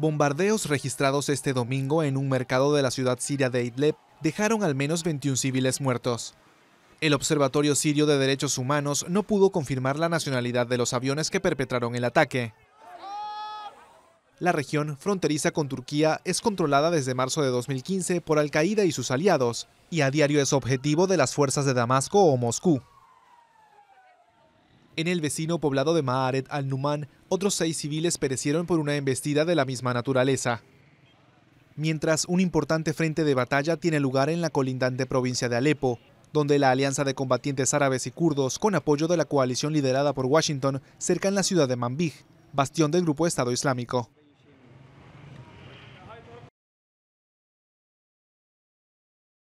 Bombardeos registrados este domingo en un mercado de la ciudad siria de Idlib dejaron al menos 21 civiles muertos. El Observatorio Sirio de Derechos Humanos no pudo confirmar la nacionalidad de los aviones que perpetraron el ataque. La región fronteriza con Turquía es controlada desde marzo de 2015 por Al-Qaeda y sus aliados, y a diario es objetivo de las fuerzas de Damasco o Moscú. En el vecino poblado de Maaret al-Numan, otros seis civiles perecieron por una embestida de la misma naturaleza. Mientras un importante frente de batalla tiene lugar en la colindante provincia de Alepo, donde la alianza de combatientes árabes y kurdos, con apoyo de la coalición liderada por Washington, cerca en la ciudad de Manbij, bastión del grupo Estado Islámico.